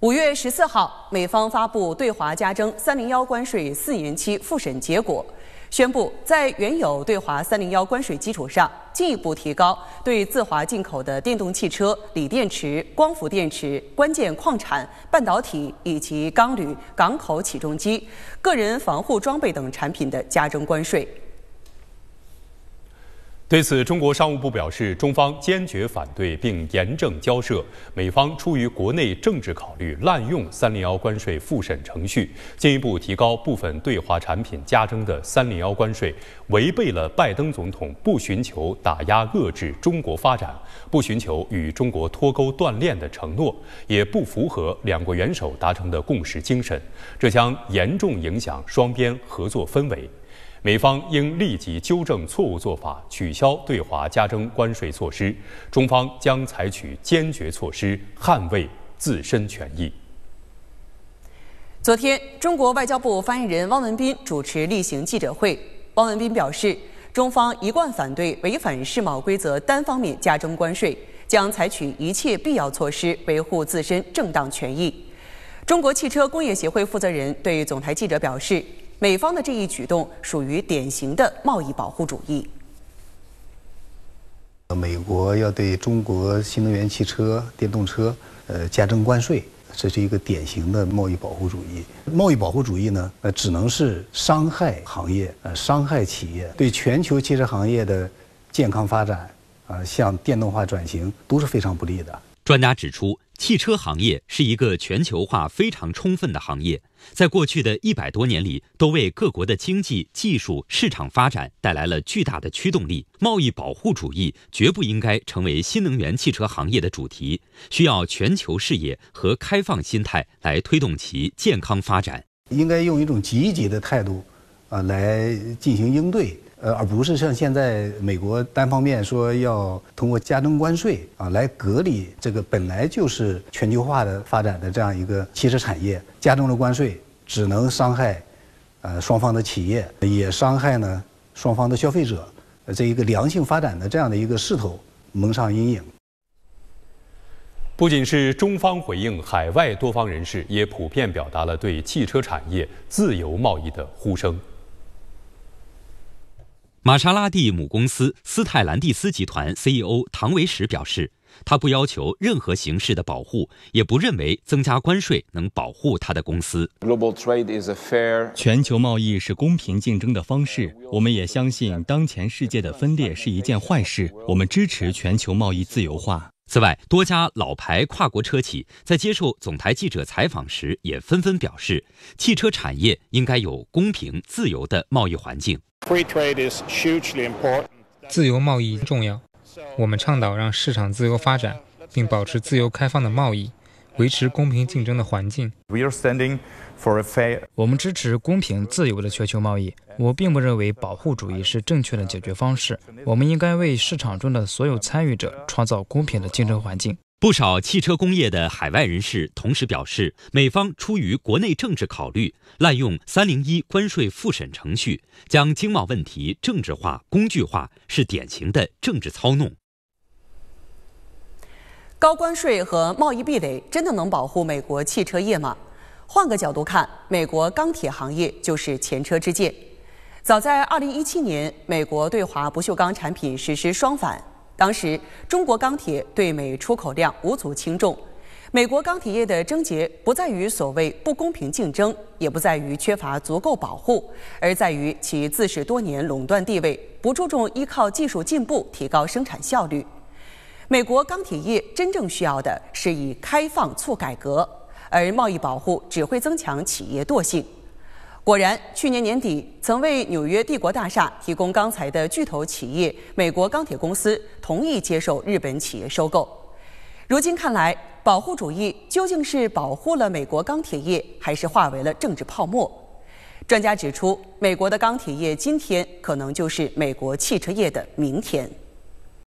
五月十四号，美方发布对华加征301关税四年期复审结果，宣布在原有对华301关税基础上，进一步提高对自华进口的电动汽车、锂电池、光伏电池、关键矿产、半导体以及钢铝、港口起重机、个人防护装备等产品的加征关税。对此，中国商务部表示，中方坚决反对并严正交涉，美方出于国内政治考虑，滥用301关税复审程序，进一步提高部分对华产品加征的301关税，违背了拜登总统不寻求打压遏制中国发展、不寻求与中国脱钩断链的承诺，也不符合两国元首达成的共识精神，这将严重影响双边合作氛围。美方应立即纠正错误做法，取消对华加征关税措施。中方将采取坚决措施捍卫自身权益。昨天，中国外交部发言人汪文斌主持例行记者会。汪文斌表示，中方一贯反对违反世贸规则单方面加征关税，将采取一切必要措施维护自身正当权益。中国汽车工业协会负责人对总台记者表示。美方的这一举动属于典型的贸易保护主义。呃，美国要对中国新能源汽车、电动车，呃，加征关税，这是一个典型的贸易保护主义。贸易保护主义呢，呃，只能是伤害行业、呃，伤害企业，对全球汽车行业的健康发展，啊，向电动化转型，都是非常不利的。专家指出。汽车行业是一个全球化非常充分的行业，在过去的一百多年里，都为各国的经济、技术、市场发展带来了巨大的驱动力。贸易保护主义绝不应该成为新能源汽车行业的主题，需要全球视野和开放心态来推动其健康发展。应该用一种积极的态度，啊，来进行应对。呃，而不是像现在美国单方面说要通过加征关税啊，来隔离这个本来就是全球化的发展的这样一个汽车产业，加征了关税，只能伤害，呃，双方的企业，也伤害呢双方的消费者，这一个良性发展的这样的一个势头蒙上阴影。不仅是中方回应，海外多方人士也普遍表达了对汽车产业自由贸易的呼声。玛莎拉蒂母公司斯泰兰蒂斯集团 CEO 唐维时表示，他不要求任何形式的保护，也不认为增加关税能保护他的公司。全球贸易是公平竞争的方式，我们也相信当前世界的分裂是一件坏事。我们支持全球贸易自由化。此外，多家老牌跨国车企在接受总台记者采访时，也纷纷表示，汽车产业应该有公平、自由的贸易环境。自由贸易重要，我们倡导让市场自由发展，并保持自由开放的贸易。维持公平竞争的环境。We are standing a fair for。我们支持公平自由的全球贸易。我并不认为保护主义是正确的解决方式。我们应该为市场中的所有参与者创造公平的竞争环境。不少汽车工业的海外人士同时表示，美方出于国内政治考虑，滥用三零一关税复审程序，将经贸问题政治化、工具化，是典型的政治操弄。高关税和贸易壁垒真的能保护美国汽车业吗？换个角度看，美国钢铁行业就是前车之鉴。早在2017年，美国对华不锈钢产品实施双反，当时中国钢铁对美出口量无足轻重。美国钢铁业的症结不在于所谓不公平竞争，也不在于缺乏足够保护，而在于其自恃多年垄断地位，不注重依靠技术进步提高生产效率。美国钢铁业真正需要的是以开放促改革，而贸易保护只会增强企业惰性。果然，去年年底曾为纽约帝国大厦提供钢材的巨头企业美国钢铁公司同意接受日本企业收购。如今看来，保护主义究竟是保护了美国钢铁业，还是化为了政治泡沫？专家指出，美国的钢铁业今天可能就是美国汽车业的明天。